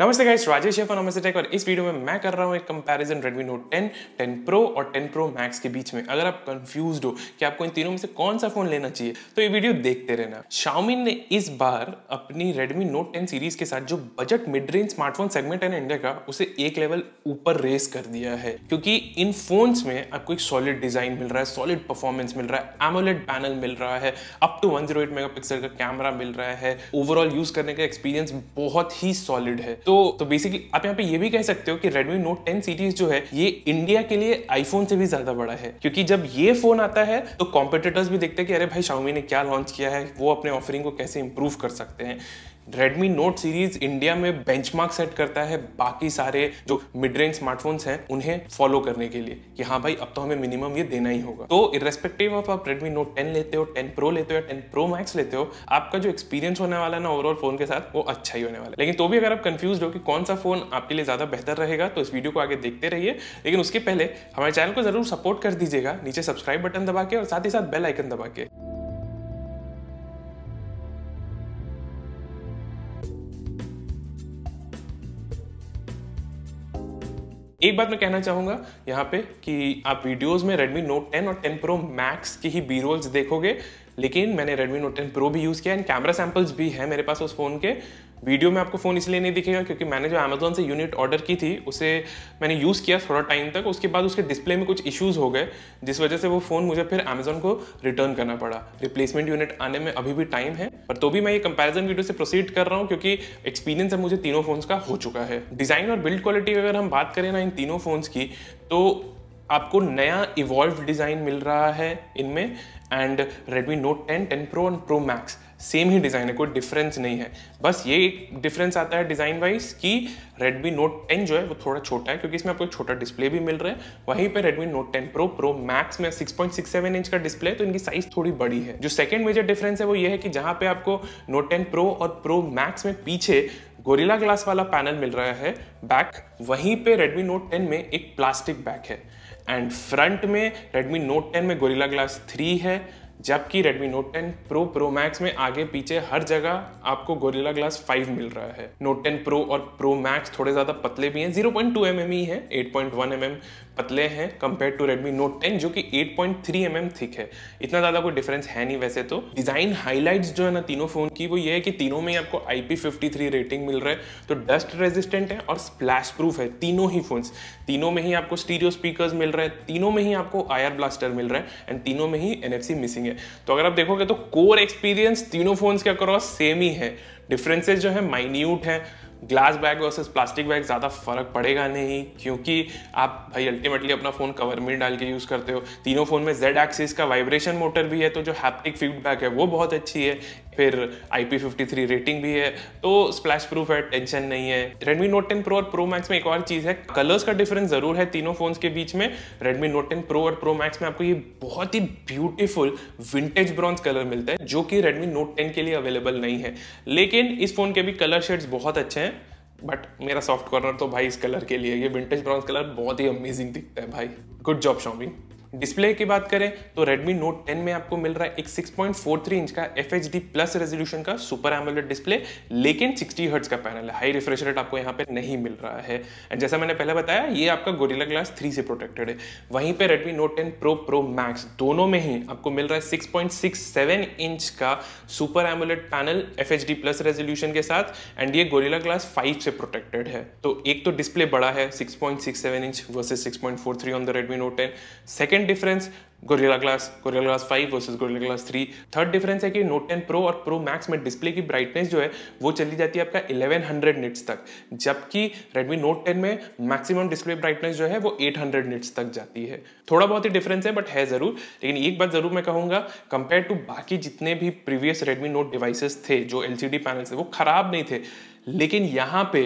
नमस्ते गाइस राजेश नमस्ते और इस वीडियो में मैं कर रहा हूँ एक कंपैरिजन Redmi Note 10, 10 Pro और 10 Pro Max के बीच में अगर आप कंफ्यूज हो कि आपको इन तीनों में से कौन सा फोन लेना चाहिए तो ये वीडियो देखते रहना Xiaomi ने इस बार अपनी Redmi Note 10 सीरीज के साथ जो budget mid range smartphone segment है ना इंडिया का उसे एक लेवल ऊपर रेस कर दिया है क्योंकि इन फोन्स में आपको एक सॉलिड डिजाइन मिल रहा है सॉलिड परफॉर्मेंस मिल रहा है एमोलेट पैनल मिल रहा है अप टू वन का कैमरा मिल रहा है ओवरऑल यूज करने का एक्सपीरियंस बहुत ही सॉलिड है तो तो बेसिकली आप यहाँ पे ये भी कह सकते हो कि Redmi Note 10 सीरीज जो है ये इंडिया के लिए आईफोन से भी ज्यादा बड़ा है क्योंकि जब ये फोन आता है तो कॉम्पिटिटर्स भी देखते हैं कि अरे भाई शाउमी ने क्या लॉन्च किया है वो अपने ऑफरिंग को कैसे इंप्रूव कर सकते हैं रेडमी नोट सीरीज इंडिया में बेंचमार्क सेट करता है बाकी सारे जो मिड रेंज स्मार्टफोन्स हैं उन्हें फॉलो करने के लिए कि हाँ भाई अब तो हमें मिनिमम ये देना ही होगा तो इरेस्पेक्टिव ऑफ आप रेडमी नोट टेन लेते हो टेन प्रो लेते हो या प्रो मैक्स लेते हो आपका जो एक्सपीरियंस होने वाला है ना ओवरऑल फोन के साथ वो अच्छा ही होने वाला है लेकिन तो भी अगर आप कंफ्यूज हो कि कौन सा फोन आपके लिए ज्यादा बेहतर रहेगा तो इस वीडियो को आगे देखते रहिए लेकिन उसके पहले हमारे चैनल को जरूर सपोर्ट कर दीजिएगा नीचे सब्सक्राइब बटन दबा के और साथ ही साथ बेल आइकन दबा के एक बात मैं कहना चाहूंगा यहाँ पे कि आप वीडियोस में Redmi Note 10 और 10 Pro Max की ही बी रोल्स देखोगे लेकिन मैंने Redmi Note 10 Pro भी यूज़ किया एंड कैमरा सैम्पल्स भी हैं मेरे पास उस फ़ोन के वीडियो में आपको फ़ोन इसलिए नहीं दिखेगा क्योंकि मैंने जो अमेजोन से यूनिट ऑर्डर की थी उसे मैंने यूज़ किया थोड़ा टाइम तक उसके बाद उसके डिस्प्ले में कुछ इश्यूज़ हो गए जिस वजह से वो फ़ोन मुझे फिर अमेजोन को रिटर्न करना पड़ा रिप्लेसमेंट यूनिट आने में अभी भी टाइम है पर तो भी मैं ये कंपेरिजन वीडियो से प्रोसीड कर रहा हूँ क्योंकि एक्सपीरियंस है मुझे तीनों फ़ोन्स का हो चुका है डिज़ाइन और बिल्ड क्वालिटी अगर हम बात करें ना इन तीनों फ़ोन्स की तो आपको नया इवॉल्व डिज़ाइन मिल रहा है इनमें and Redmi Note ten ten Pro and Pro Max same ही डिज़ाइन है कोई डिफरेंस नहीं है बस ये एक डिफरेंस आता है डिज़ाइन वाइज कि रेडमी नोट टेन जो है वो थोड़ा छोटा है क्योंकि इसमें आपको छोटा डिस्प्ले भी मिल रहा है वहीं पे Redmi Note ten Pro Pro Max में 6.67 इंच का डिस्प्ले है तो इनकी साइज थोड़ी बड़ी है जो सेकेंड मेजर डिफरेंस है वो ये है कि जहाँ पे आपको नोट टेन प्रो और प्रो मैक्स में पीछे गोरिला ग्लास वाला पैनल मिल रहा है बैक वहीं पे रेडमी नोट टेन में एक प्लास्टिक बैक है एंड फ्रंट में रेडमी नोट 10 में गोरिल्ला ग्लास 3 है जबकि Redmi Note 10 Pro Pro Max में आगे पीछे हर जगह आपको गोरिल्ला ग्लास 5 मिल रहा है Note 10 Pro और Pro Max थोड़े ज़्यादा पतले भी हैं 0.2 पॉइंट mm ही है 8.1 पॉइंट mm पतले हैं compare to Redmi Note ten जो कि 8.3 पॉइंट mm थिक है इतना ज़्यादा कोई डिफरेंस है नहीं वैसे तो डिज़ाइन हाईलाइट जो है ना तीनों फ़ोन की वो ये है कि तीनों में आपको IP53 रेटिंग मिल रहा है तो डस्ट रेजिस्टेंट है और स्प्लैश प्रूफ है तीनों ही फोन तीनों में ही आपको स्टीरियो स्पीकर मिल रहे हैं तीनों में ही आपको आयर ब्लास्टर मिल रहा है एंड तीनों में ही एन मिसिंग है तो अगर आप देखोगे तो कोर एक्सपीरियंस तीनों फोन के अक्रॉस सेम ही है डिफरेंसेज जो है माइन्यूट है glass back versus plastic back ज़्यादा फ़र्क पड़ेगा नहीं क्योंकि आप भाई अल्टीमेटली अपना फ़ोन कवर में डाल के यूज़ करते हो तीनों फ़ोन में जेड एक्सिस का वाइब्रेशन मोटर भी है तो जो हैप्टिक फीडबैक है वो बहुत अच्छी है फिर I P fifty three rating भी है तो स्प्लैश प्रूफ है टेंशन नहीं है रेडमी नोट टेन प्रो और प्रो मैक्स में एक और चीज़ है कलर्स का डिफरेंस ज़रूर है तीनों फोन्स के बीच में रेडमी नोट टेन प्रो और प्रो मैक्स में आपको ये बहुत ही ब्यूटीफुल विंटेज ब्रॉन्ज कलर मिलता है जो कि रेडमी नोट टेन के लिए अवेलेबल नहीं है लेकिन इस फोन के भी कलर शेड्स बहुत अच्छे हैं बट मेरा सॉफ्ट कॉर्नर तो भाई इस कलर के लिए ये विंटेज ब्राउन कलर बहुत ही अमेजिंग दिखता है भाई गुड जॉब शॉपिंग डिस्प्ले की बात करें तो Redmi Note 10 में आपको मिल रहा है एक 6.43 इंच का एफ प्लस रेजोल्यूशन का सुपर एमोलेट डिस्प्ले लेकिन 60 हर्ट्ज का पैनल है हाई रिफ्रेश रेट आपको यहाँ पे नहीं मिल रहा है एंड जैसा मैंने पहले बताया ये आपका गोरिल्ला ग्लास 3 से प्रोटेक्टेड है वहीं पे Redmi Note 10 Pro Pro Max दोनों में ही आपको मिल रहा है सिक्स इंच का super AMOLED panel F H D plus resolution के साथ एंड ये गोरिल्ला ग्लास फाइव से प्रोटेक्टेड है तो एक तो डिस्प्ले बड़ा है 6.67 inch versus 6.43 on the Redmi Note ten second difference Gorilla Glass Gorilla Glass five versus Gorilla Glass three third difference है कि नोट टेन प्रो और प्रो मैक्स में डिस्प्ले की ब्राइटनेस जो है वो चली जाती है आपका 1100 हंड्रेड निट्स तक जबकि रेडमी नोट टेन में मैक्सिमम डिस्प्ले ब्राइटनेस जो है वो एट हंड्रेड निट्स तक जाती है थोड़ा बहुत ही डिफरेंस है बट है ज़रूर लेकिन एक बात ज़रूर मैं कहूँगा कंपेयर टू बाकी जितने भी प्रीवियस रेडमी नोट डिवाइसेस थे जो एल सी डी पैनल थे वो ख़राब नहीं थे लेकिन यहाँ पे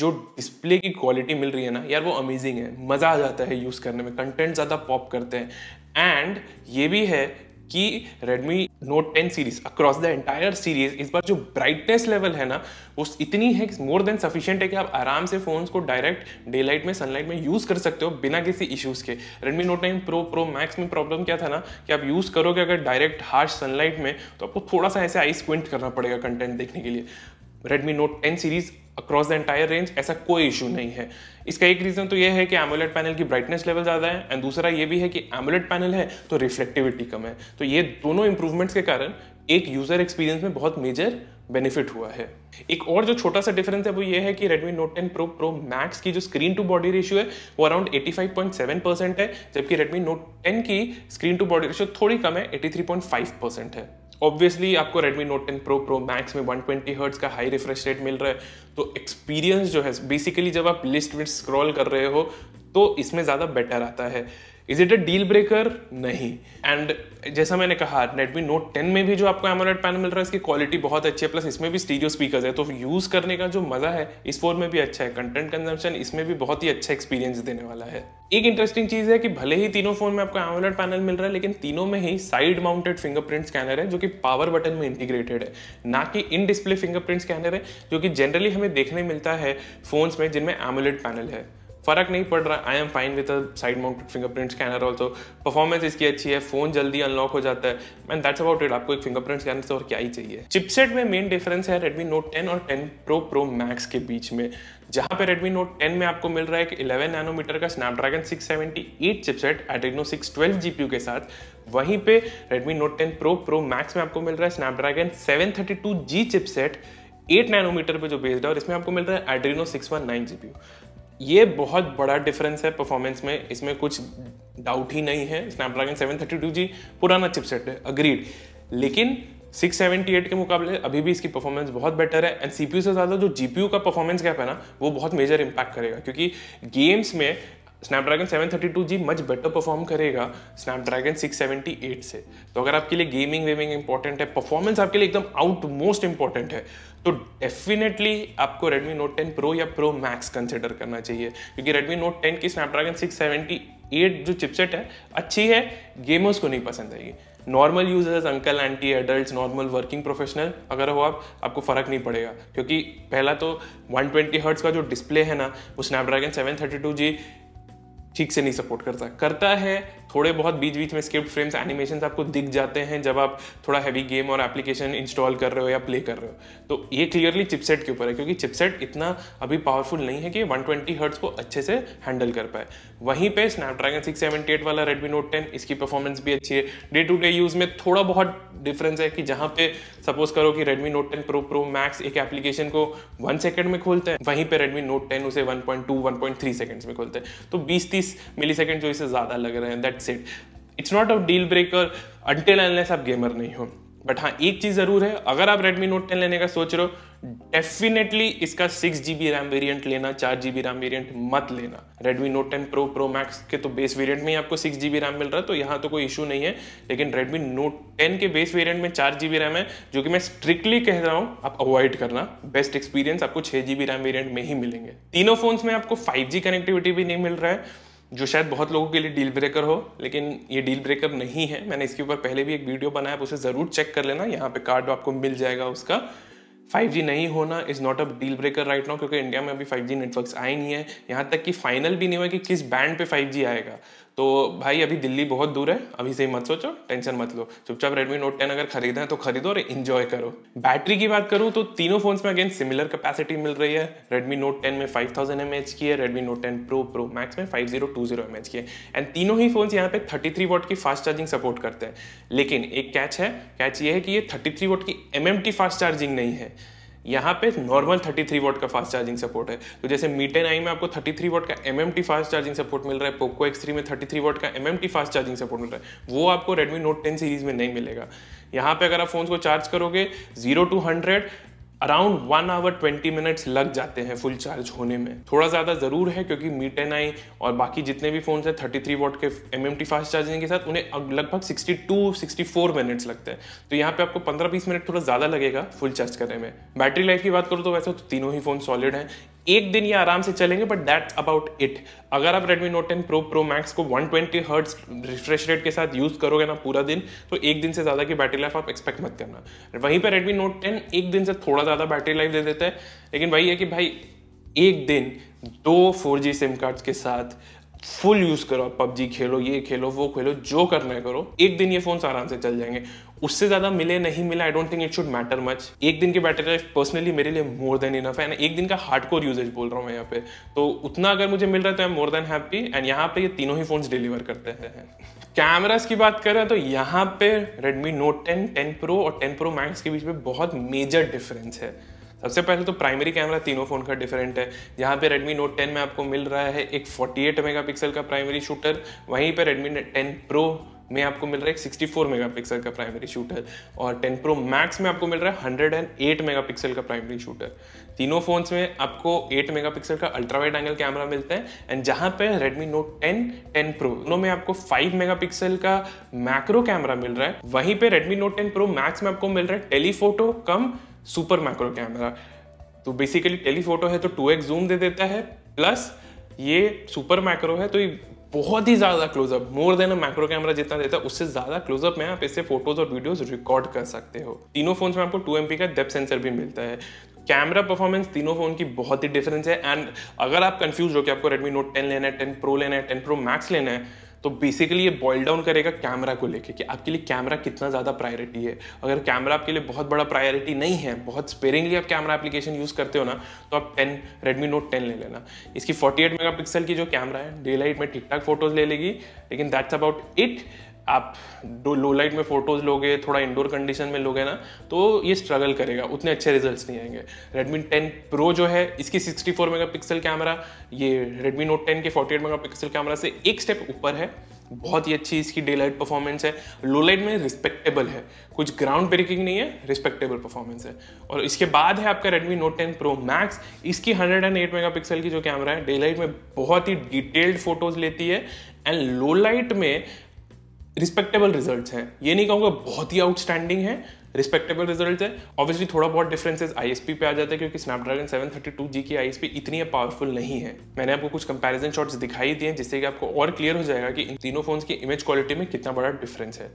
जो डिस्प्ले की क्वालिटी मिल रही है ना यार वो अमेजिंग है मज़ा आ जाता है यूज़ करने में कंटेंट ज़्यादा पॉप करते हैं एंड ये भी है कि Redmi Note 10 series across the entire series इस बार जो ब्राइटनेस लेवल है ना वो इतनी है मोर देन सफिशियंट है कि आप आराम से फोन्स को डायरेक्ट डे लाइट में सनलाइट में यूज़ कर सकते हो बिना किसी इश्यूज़ के Redmi Note 9 Pro Pro Max में प्रॉब्लम क्या था ना कि आप यूज़ करोगे अगर डायरेक्ट हार्श सनलाइट में तो आपको थोड़ा सा ऐसे आइस क्विंट करना पड़ेगा कंटेंट देखने के लिए Redmi Note 10 series across the entire range ऐसा कोई इशू नहीं है इसका एक रीज़न तो ये है कि एमोलेट पैनल की ब्राइटनेस लेवल ज़्यादा है एंड दूसरा ये भी है कि एमोलेट पैनल है तो रिफ्लेक्टिविटी कम है तो ये दोनों इंप्रूवमेंट्स के कारण एक यूज़र एक्सपीरियंस में बहुत मेजर बेनिफिट हुआ है एक और जो छोटा सा डिफरेंस है वो ये है कि Redmi Note 10 Pro Pro Max की जो स्क्रीन टू बॉडी रेशियो है वो अराउंड 85.7 परसेंट है जबकि Redmi Note 10 की स्क्रीन टू बॉडी रेशियो थोड़ी कम है 83.5 परसेंट है ऑब्वियसली आपको Redmi Note 10 Pro Pro Max में 120 ट्वेंटी का हाई रिफ्रेश रेट मिल रहा है तो एक्सपीरियंस जो है बेसिकली जब आप लिस्ट में स्क्रॉल कर रहे हो तो इसमें ज़्यादा बेटर आता है is it a deal breaker नहीं एंड जैसा मैंने कहा रेडमी नोट 10 में भी जो आपको एमोलेट पैनल मिल रहा है इसकी क्वालिटी बहुत अच्छी है प्लस इसमें भी स्टीरियो स्पीकर है तो यूज़ करने का जो मज़ा है इस फोन में भी अच्छा है कंटेंट कंजम्पशन इसमें भी बहुत ही अच्छा एक्सपीरियंस देने वाला है एक इंटरेस्टिंग चीज़ है कि भले ही तीनों फोन में आपको एमोलेट पैनल मिल रहा है लेकिन तीनों में ही साइड माउंटेड फिंगरप्रिंट स्कैनर है जो कि पावर बटन में इंटीग्रेटेड है ना कि इन डिस्प्ले फिंगरप्रिंट स्कैनर है जो कि जनरली हमें देखने मिलता है फोन्स में जिनमें एमोलेट पैनल है फ़र्क नहीं पड़ रहा I am fine with side mounted fingerprint scanner also performance इसकी अच्छी है फोन जल्दी अनलॉक हो जाता है एंड दैट्स अबाउट इट आपको एक फिंगरप्रिंट स्कैनर से और क्या ही चाहिए चिपसेट में मेन डिफरेंस है रेडमी नोट 10 और 10 प्रो प्रो मैक्स के बीच में जहाँ पे Redmi Note 10 में आपको मिल रहा है कि 11 नैनोमीटर का Snapdragon 678 चिपसेट Adreno 612 GPU के साथ वहीं पे Redmi Note 10 Pro Pro Max में आपको मिल रहा है Snapdragon 732G चिपसेट 8 नैनोमीटर पे जो बेस्ड है और इसमें आपको मिल रहा है Adreno six one nine G ये बहुत बड़ा डिफरेंस है परफॉर्मेंस में इसमें कुछ डाउट ही नहीं है स्नैपड्रैगन टू जी पुराना चिपसेट है अग्रीड लेकिन 678 के मुकाबले अभी भी इसकी परफॉर्मेंस बहुत बेटर है एंड सीपीयू से ज़्यादा जो जीपीयू का परफॉर्मेंस गैप है ना वो बहुत मेजर इंपैक्ट करेगा क्योंकि गेम्स में Snapdragon two G much better perform करेगा स्नैपड्रैगन 678 से तो अगर आपके लिए गेमिंग वेमिंग इंपॉर्टेंट है परफॉर्मेंस आपके लिए एकदम आउट मोस्ट इंपॉर्टेंट है तो डेफिनेटली आपको Redmi Note 10 Pro या Pro Max कंसिडर करना चाहिए क्योंकि Redmi Note 10 की Snapdragon 678 जो चिपसेट है अच्छी है गेमर्स को नहीं पसंद आएगी normal users uncle aunty adult normal working professional अगर हो आप आपको फ़र्क नहीं पड़ेगा क्योंकि पहला तो 120 हर्ट्स का जो डिस्प्ले है ना वो Snapdragon seven thirty two G ठीक से नहीं सपोर्ट करता करता है थोड़े बहुत बीच बीच में स्क्रिप्ट फ्रेम्स एनिमेशन आपको दिख जाते हैं जब आप थोड़ा हैवी गेम और एप्लीकेशन इंस्टॉल कर रहे हो या प्ले कर रहे हो तो ये क्लियरली चिपसेट के ऊपर है क्योंकि चिपसेट इतना अभी पावरफुल नहीं है कि 120 ट्वेंटी हर्ट्स को अच्छे से हैंडल कर पाए वहीं पे स्नैपड्रैगन सिक्स सेवेंटी एट वाला रेडमी नोट टेन इसकी परफॉर्मेंस भी अच्छी है डे टू डे यूज़ में थोड़ा बहुत डिफरेंस है कि जहाँ पे सपोज करो कि Redmi Note 10 Pro Pro Max एक एप्लीकेशन को वन सेकंड में खोलते हैं वहीं पे Redmi Note 10 उसे 1.2 1.3 सेकंड्स में खोलते हैं तो 20-30 मिली सेकेंड जो इसे ज़्यादा लग रहे हैं that's it it's not a deal breaker until unless आप गेमर नहीं हो बट हाँ एक चीज जरूर है अगर आप Redmi Note 10 लेने का सोच रहे हो डेफिनेटली इसका सिक्स जीबी रैम वेरियंट लेना चार जीबी रैम वेरियंट मत लेना Redmi Note 10 Pro Pro Max के तो बेस वेरियंट में ही आपको सिक्स जीबी रैम मिल रहा है तो यहाँ तो कोई इशू नहीं है लेकिन Redmi Note 10 के बेस वेरियंट में चार जीबी रैम है जो कि मैं स्ट्रिक्टली कह रहा हूँ आप अवॉइड करना बेस्ट एक्सपीरियंस आपको छह जीबी रैम वेरियंट में ही मिलेंगे तीनों फोन्स में आपको फाइव जी कनेक्टिविटी भी नहीं मिल रहा है जो शायद बहुत लोगों के लिए डील ब्रेकर हो लेकिन ये डील ब्रेकर नहीं है मैंने इसके ऊपर पहले भी एक वीडियो बनाया आप उसे ज़रूर चेक कर लेना यहाँ पे कार्ड आपको मिल जाएगा उसका 5G नहीं होना is not a deal breaker right now क्योंकि इंडिया में अभी 5G नेटवर्क्स आए नहीं है यहाँ तक कि फाइनल भी नहीं हुआ कि किस बैंड पे 5G आएगा तो भाई अभी दिल्ली बहुत दूर है अभी से ही मत सोचो टेंशन मत लो चुपचाप रेडमी नोट टेन अगर खरीदा है तो खरीदो और इन्जॉय करो बैटरी की बात करूँ तो तीनों फोन्स में अगेन सिमिलर कैपेसिटी मिल रही है रेडमी नोट टेन में फाइव थाउजेंड एम एच की है Redmi Note ten Pro Pro Max में five zero two zero M H की है एंड तीनों ही फोन्स यहाँ पे थर्टी थ्री वोट की फास्ट चार्जिंग सपोर्ट करते हैं लेकिन एक कैच है कैच ये है कि ये थर्टी थ्री वोट की M M T fast charging नहीं है यहाँ पे नॉर्मल 33 थ्री का फास्ट चार्जिंग सपोर्ट है तो जैसे मीटे आई में आपको 33 थ्री का एम फास्ट चार्जिंग सपोर्ट मिल रहा है पोको एक्स थ्री में 33 थ्री का एम फास्ट चार्जिंग सपोर्ट मिल रहा है वो आपको रेडमी नोट टेन सीरीज में नहीं मिलेगा यहाँ पे अगर आप फोन को चार्ज करोगे zero to hundred around one hour twenty minutes लग जाते हैं फुल चार्ज होने में थोड़ा ज़्यादा ज़रूर है क्योंकि मी टेन आई और बाकी जितने भी फ़ोन हैं थर्टी थ्री वॉट के M M T fast charging के साथ उन्हें लगभग sixty to sixty four minutes लगते हैं तो यहाँ पे आपको पंद्रह बीस मिनट थोड़ा ज़्यादा लगेगा फुल चार्ज करने में बैटरी लाइफ की बात करो तो वैसे तो तीनों ही फ़ोन सॉलिड हैं एक दिन ये आराम से चलेंगे बट दैट्स अबाउट इट अगर आप Redmi Note 10 Pro Pro Max को 120 ट्वेंटी हर्ट्स रिफ्रेश रेट के साथ यूज़ करोगे ना पूरा दिन तो एक दिन से ज़्यादा की बैटरी लाइफ आप एक्सपेक्ट मत करना वहीं पर Redmi Note 10 एक दिन से थोड़ा ज़्यादा बैटरी लाइफ दे देता है लेकिन वही है कि भाई एक दिन दो फोर जी सिम कार्ड के साथ फुल यूज़ करो आप पबजी खेलो ये खेलो वो खेलो जो करना है करो एक दिन ये फोन आराम से चल जाएंगे उससे ज़्यादा मिले नहीं मिले I don't think it should matter much एक दिन की बैटरी लाइफ पर्सनली मेरे लिए मोर देन इनफ है एक दिन का हार्ड कोर यूजेज बोल रहा हूँ मैं यहाँ पे तो उतना अगर मुझे मिल रहा है तो I am more than happy and यहाँ पे ये तीनों ही फोन्स डिलीवर करते हैं कैमराज की बात करें तो यहाँ पे Redmi Note 10, टेन प्रो और टेन प्रो मैक्स के बीच में बहुत मेजर डिफरेंस है सबसे पहले तो प्राइमरी कैमरा तीनों फ़ोन का डिफरेंट है यहाँ पे Redmi Note 10 में आपको मिल रहा है एक 48 मेगापिक्सल का प्राइमरी शूटर वहीं पे Redmi 10 Pro में आपको मिल रहा है सिक्सटी 64 मेगापिक्सल का प्राइमरी शूटर और टेन प्रो मैक्स में आपको मिल रहा है हंड्रेड एंड 108 मेगापिक्सल का प्राइमरी शूटर तीनों फोन्स में आपको 8 मेगापिक्सल का अल्ट्रा वाइड एंगल कैमरा मिलता है एंड जहाँ पे Redmi Note ten ten Pro दोनों में आपको 5 मेगापिक्सल का मैक्रो कैमरा मिल रहा है वहीं पे Redmi Note ten Pro Max में आपको मिल रहा है telephoto cum super macro camera तो बेसिकली टेलीफोटो है तो टू एक्स जूम दे देता है प्लस ये सुपर मैक्रो है तो ये बहुत ही ज़्यादा close up more than macro camera जितना देता है उससे ज़्यादा क्लोजअप में आप इससे फोटोज और वीडियोज रिकॉर्ड कर सकते हो तीनों फोन में आपको टू एम का डेप सेंसर भी मिलता है कैमरा परफॉर्मेंस तीनों फ़ोन की बहुत ही डिफरेंस है एंड अगर आप कंफ्यूज हो कि आपको Redmi Note 10 लेना है 10 Pro लेना है 10 Pro Max लेना है तो बेसिकली ये बॉयल डाउन करेगा कैमरा को लेके कि आपके लिए कैमरा कितना ज़्यादा प्रायोरिटी है अगर कैमरा आपके लिए बहुत बड़ा प्रायोरिटी नहीं है बहुत स्पेरिंगली आप कैमरा एप्लीकेशन यूज़ करते हो ना तो आप टेन रेडमी नोट टेन ले लेना इसकी फोर्टी एट मेगा की जो कैमरा है डे लाइट में ठीक ठाक फोटोज़ ले लेगी लेकिन दैट्स अबाउट इट आप लो लाइट में फोटोज़ लोगे थोड़ा इंडोर कंडीशन में लोगे ना तो ये स्ट्रगल करेगा उतने अच्छे रिजल्ट्स नहीं आएंगे Redmi 10 Pro जो है इसकी 64 मेगापिक्सल कैमरा ये Redmi Note 10 के 48 मेगापिक्सल कैमरा से एक स्टेप ऊपर है बहुत ही अच्छी इसकी डे लाइट परफॉर्मेंस है लो लाइट में रिस्पेक्टेबल है कुछ ग्राउंड ब्रेकिंग नहीं है रिस्पेक्टेबल परफॉर्मेंस है और इसके बाद है आपका Redmi Note 10 Pro Max इसकी 108 मेगापिक्सल की जो कैमरा है डे लाइट में बहुत ही डिटेल्ड फोटोज लेती है एंड लो लाइट में रिस्पेक्टेबल रिजल्ट हैं ये नहीं कहूँगा बहुत ही आउटस्टैंडिंग है रिस्पेक्टेबल रिजल्ट है ऑब्वियसली थोड़ा बहुत डिफरेंसेस आईएसपी पे आ जाते हैं क्योंकि स्नैपड्रैगन टू जी की आईएसपी इतनी पावरफुल नहीं है मैंने आपको कुछ कंपैरिजन शॉट्स दिखाई दिए जिससे कि आपको और क्लियर हो जाएगा कि इन तीनों फोन्स की इमेज क्वालिटी में कितना बड़ा डिफरेंस है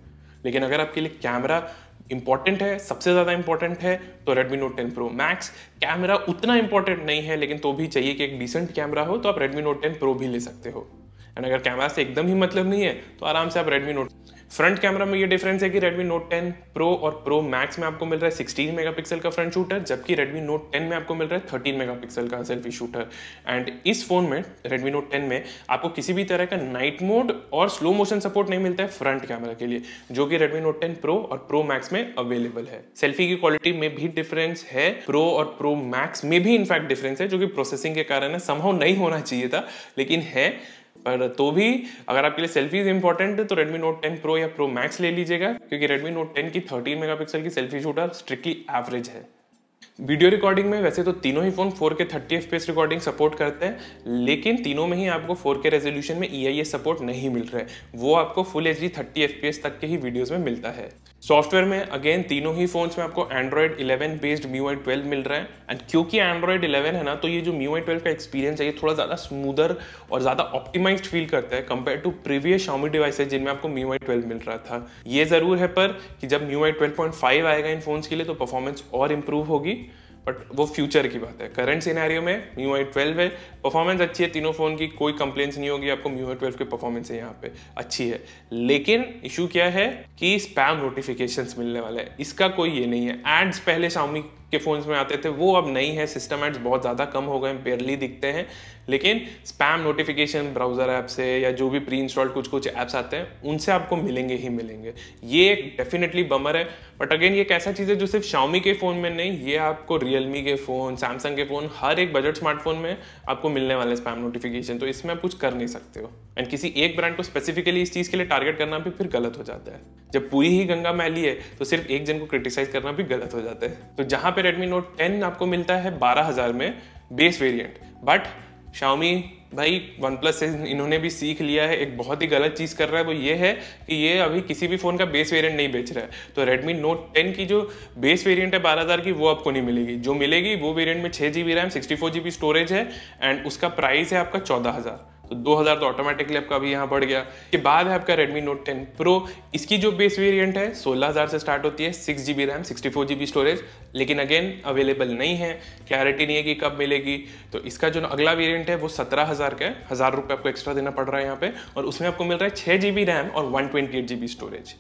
लेकिन अगर आपके लिए कैमरा इंपॉर्टेंट है सबसे ज़्यादा इंपॉर्टेंट है तो Redmi Note ten Pro Max camera उतना इंपॉर्टेंट नहीं है लेकिन तो भी चाहिए कि एक डिसेंट कैमरा हो तो आप रेडमी नोट टेन प्रो भी ले सकते हो एंड अगर कैमरा से एकदम ही मतलब नहीं है तो आराम से आप रेडमी नोट फ्रंट कैमरा में ये डिफरेंस है कि Redmi Note 10 Pro और Pro Max में आपको मिल रहा है 16 मेगापिक्सल का फ्रंट शूटर जबकि Redmi Note 10 में आपको मिल रहा है 13 मेगापिक्सल का सेल्फी शूटर एंड इस फोन में Redmi Note 10 में आपको किसी भी तरह का नाइट मोड और स्लो मोशन सपोर्ट नहीं मिलता है फ्रंट कैमरा के लिए जो कि Redmi Note 10 Pro और Pro Max में अवेलेबल है सेल्फी की क्वालिटी में भी डिफरेंस है प्रो और प्रो मैक्स में भी इनफैक्ट डिफरेंस है जो कि प्रोसेसिंग के कारण है संभव नहीं होना चाहिए था लेकिन है पर तो भी अगर आपके लिए सेल्फीज इंपॉर्टेंट है तो Redmi Note 10 Pro या Pro Max ले लीजिएगा क्योंकि Redmi Note 10 की 13 मेगापिक्सल की सेल्फी शूटर स्ट्रिक्टली एवरेज है वीडियो रिकॉर्डिंग में वैसे तो तीनों ही phone 4K 30 FPS recording support करते हैं लेकिन तीनों में ही आपको 4K रेजोल्यूशन में EIS सपोर्ट नहीं मिल रहा है वो आपको फुल एचडी 30 fps तक के ही वीडियोस में मिलता है सॉफ्टवेयर में अगेन तीनों ही फोन्स में आपको Android 11 based MIUI twelve मिल रहा है एंड क्योंकि एंड्रॉयड 11 है ना तो ये जो म्यू आई ट्वेल्व का एक्सपीरियंस है ये थोड़ा ज़्यादा स्मूदर और ज़्यादा ऑप्टिमाइज्ड फील करता है compare to previous Xiaomi devices जिनमें आपको म्यू आई ट्वेल्व मिल रहा था ये ज़रूर है पर कि जब MIUI twelve point five आएगा इन फोन्स के लिए तो परफॉर्मेंस और इम्प्रूव होगी बट वो फ्यूचर की बात है करंट सिनेरियो में म्यू आई ट्वेल्व है परफॉर्मेंस अच्छी है तीनों फ़ोन की कोई कंप्लेन नहीं होगी आपको म्यू आई ट्वेल्व की परफॉर्मेंस है यहाँ पे अच्छी है लेकिन इशू क्या है कि स्पैम नोटिफिकेशन मिलने वाले हैं इसका कोई ये नहीं है एड्स पहले शामी के फ़ोन्स में आते थे वो अब नहीं है सिस्टम एड्स बहुत ज़्यादा कम हो गए पेयरली दिखते हैं लेकिन स्पैम नोटिफिकेशन ब्राउज़र ऐप से या जो भी प्री इंस्टॉल्ड कुछ कुछ ऐप्स आते हैं उनसे आपको मिलेंगे ही मिलेंगे ये डेफिनेटली बमर है बट अगेन ये एक ऐसा चीज़ है जो सिर्फ शाओमी के फ़ोन में नहीं ये आपको रियलमी के फ़ोन सैमसंग के फ़ोन हर एक बजट स्मार्टफोन में आपको मिलने वाले स्पैम नोटिफिकेशन तो इसमें आप कुछ कर नहीं सकते हो एंड किसी एक ब्रांड को स्पेसिफिकली इस चीज़ के लिए टारगेट करना भी फिर गलत हो जाता है जब पूरी ही गंगा मैली है तो सिर्फ एक जन को क्रिटिसाइज करना भी गलत हो जाता है तो जहाँ पे Redmi Note 10 आपको मिलता है बारह हज़ार में बेस वेरिएंट बट Xiaomi भाई वन प्लस से इन्होंने भी सीख लिया है एक बहुत ही गलत चीज़ कर रहा है वो ये है कि ये अभी किसी भी फ़ोन का बेस वेरिएंट नहीं बेच रहा है तो Redmi Note 10 की जो बेस वेरिएंट है 12000 की वो आपको नहीं मिलेगी जो मिलेगी वो वेरिएंट में छः G B RAM sixty four G B storage है एंड उसका प्राइस है आपका चौदह हज़ार तो 2000 तो ऑटोमेटिकली आपका अभी यहाँ बढ़ गया के बाद है आपका Redmi Note 10 Pro इसकी जो बेस वेरिएंट है 16000 से स्टार्ट होती है six G B RAM sixty four G B storage लेकिन अगेन अवेलेबल नहीं है क्लैरिटी नहीं है कि कब मिलेगी तो इसका जो अगला वेरिएंट है वो सत्रह हज़ार का है हज़ार रुपये आपको एक्स्ट्रा देना पड़ रहा है यहाँ पे और उसमें आपको मिल रहा है छः जी बी रैम और one twenty eight G B storage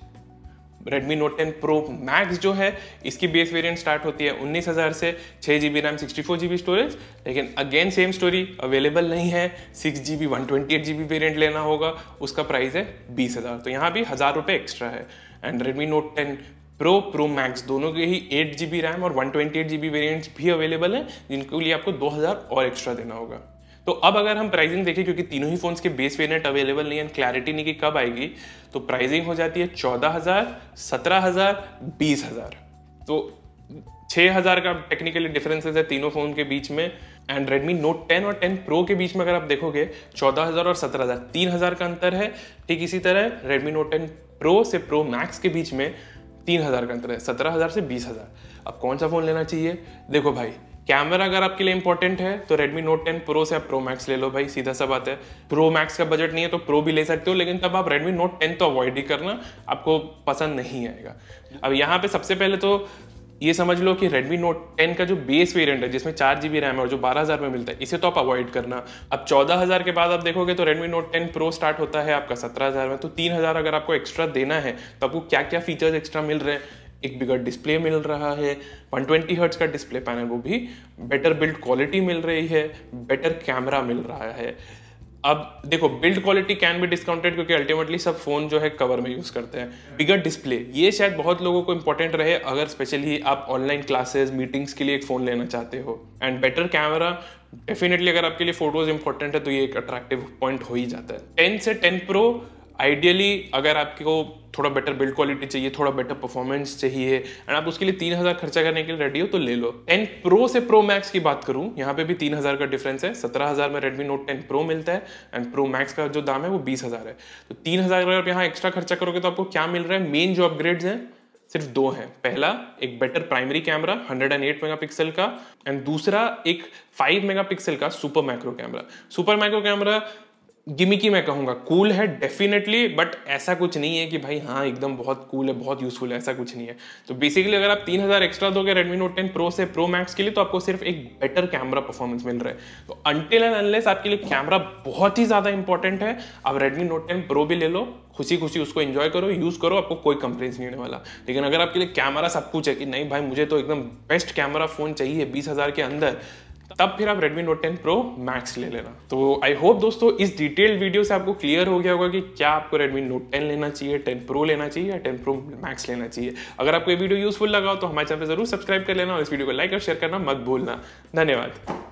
Redmi Note ten Pro Max जो है इसकी बेस वेरिएंट स्टार्ट होती है उन्नीस हज़ार से छः G B RAM sixty four G B storage लेकिन अगेन सेम स्टोरी अवेलेबल नहीं है six G B one twenty eight G B variant लेना होगा उसका प्राइस है बीस हज़ार तो यहाँ भी हज़ार रुपये एक्स्ट्रा है and Redmi Note ten Pro Pro Max दोनों के ही एट जी बी रैम और one twenty eight G B variants भी अवेलेबल हैं जिनके लिए आपको दो हज़ार और एक्स्ट्रा देना होगा तो अब अगर हम प्राइसिंग देखें क्योंकि तीनों ही फोन्स के बेस वेरिएंट अवेलेबल नहीं है क्लैरिटी नहीं कि कब आएगी तो प्राइसिंग हो जाती है चौदह हज़ार सत्रह हज़ार बीस हज़ार तो छः हज़ार का टेक्निकली डिफरेंसेस है तीनों फ़ोन के बीच में एंड रेडमी नोट 10 और 10 प्रो के बीच में अगर आप देखोगे 14,000 और 17,000 3,000 का अंतर है ठीक इसी तरह रेडमी नोट 10 प्रो से प्रो मैक्स के बीच में 3,000 का अंतर है 17,000 से 20,000 अब कौन सा फ़ोन लेना चाहिए देखो भाई कैमरा अगर आपके लिए इंपॉर्टेंट है तो Redmi Note 10 Pro से आप Pro Max ले लो भाई सीधा सा बात है Pro Max का बजट नहीं है तो Pro भी ले सकते हो लेकिन तब आप Redmi Note 10 तो अवॉइड ही करना आपको पसंद नहीं आएगा अब यहाँ पे सबसे पहले तो ये समझ लो कि Redmi Note 10 का जो बेस वेरिएंट है जिसमें चार जी रैम है और जो 12000 में मिलता है इसे तो आप अवॉइड करना अब 14000 के बाद आप देखोगे तो Redmi Note 10 Pro स्टार्ट होता है आपका 17000 में तो 3000 अगर आपको एक्स्ट्रा देना है तो आपको क्या क्या फीचर्स एक्स्ट्रा मिल रहे हैं एक बिगड़ डिस्प्ले मिल रहा है 120 ट्वेंटी हर्ट्स का डिस्प्ले पैनल वो भी बेटर बिल्ड क्वालिटी मिल रही है बेटर कैमरा मिल रहा है अब देखो बिल्ड क्वालिटी कैन भी डिस्काउंटेड क्योंकि अल्टीमेटली सब फोन जो है कवर में यूज करते हैं बिगर डिस्प्ले ये शायद बहुत लोगों को इंपॉर्टेंट रहे अगर स्पेशली आप ऑनलाइन क्लासेस मीटिंग्स के लिए एक फोन लेना चाहते हो एंड बेटर कैमरा डेफिनेटली अगर आपके लिए फोटोज इंपॉर्टेंट है तो ये एक अट्रैक्टिव पॉइंट हो ही जाता है टेन से टेन प्रो आइडियली अगर आपको थोड़ा बेटर बिल्ड क्वालिटी चाहिए थोड़ा बेटर परफॉर्मेंस चाहिए एंड आप उसके लिए तीन हज़ार खर्चा करने के लिए रेडी हो तो ले लो एंड प्रो से प्रो मैक्स की बात करूं यहाँ पे भी तीन हज़ार का डिफरेंस है सत्रह हज़ार में रेडमी नोट टेन प्रो मिलता है एंड प्रो मैक्स का जो दाम है वो बीस हज़ार है तो तीन हज़ार अगर आप यहाँ एक्स्ट्रा खर्चा करोगे तो आपको क्या मिल रहा है मेन जो अपग्रेड है सिर्फ दो हैं पहला एक बेटर प्राइमरी कैमरा 108 मेगापिक्सल का एंड दूसरा एक 5 मेगापिक्सल का super macro camera super macro camera gimmicky मैं कहूँगा कूल है डेफिनेटली बट ऐसा कुछ नहीं है कि भाई हाँ एकदम बहुत कूल है बहुत यूजफुल है ऐसा कुछ नहीं है तो बेसिकली अगर आप तीन हज़ार एक्स्ट्रा दोगे रेडमी नोट टेन प्रो से प्रो मैक्स के लिए तो आपको सिर्फ एक बेटर कैमरा परफॉर्मेंस मिल रहा है तो अनटिल एंड अनलेस आपके लिए कैमरा बहुत ही ज़्यादा इंपॉर्टेंट है आप रेडमी नोट टेन प्रो भी ले लो खुशी खुशी उसको एंजॉय करो यूज़ करो आपको कोई कंप्लेन नहीं होने वाला लेकिन अगर आपके लिए कैमरा सब कुछ है कि नहीं भाई मुझे तो एकदम बेस्ट कैमरा फ़ोन चाहिए बीस हज़ार के अंदर तब फिर आप Redmi Note 10 Pro Max ले लेना तो आई होप दोस्तों इस डिटेल्ड वीडियो से आपको क्लियर हो गया होगा कि क्या आपको Redmi Note 10 लेना चाहिए 10 Pro लेना चाहिए या 10 Pro Max लेना चाहिए अगर आपको ये वीडियो यूजफुल लगा हो तो हमारे चैनल पर जरूर सब्सक्राइब कर लेना और इस वीडियो को लाइक और शेयर करना मत भूलना धन्यवाद